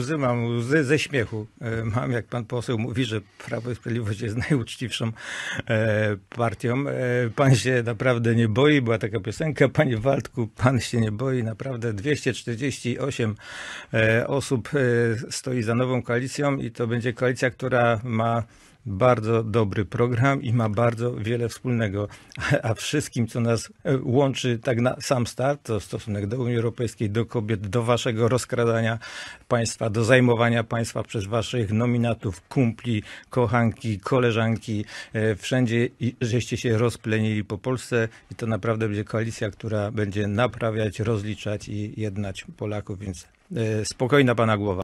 łzy mam, łzy ze śmiechu e, mam, jak pan poseł mówi, że Prawo i Sprawiedliwość jest najuczciwszą e, partią. E, pan się naprawdę nie boi, była taka piosenka, panie Waldku, pan się nie boi, naprawdę 248 osób stoi za nową koalicją i to będzie koalicja, która ma bardzo dobry program i ma bardzo wiele wspólnego. A wszystkim, co nas e, łączy tak na sam start, to stosunek do Unii Europejskiej, do kobiet, do waszego rozkradania państwa, do zajmowania państwa przez waszych nominatów, kumpli, kochanki, koleżanki. E, wszędzie żeście się rozplenili po Polsce i to naprawdę będzie koalicja, która będzie naprawiać, rozliczać i jednać Polaków, więc e, spokojna pana głowa.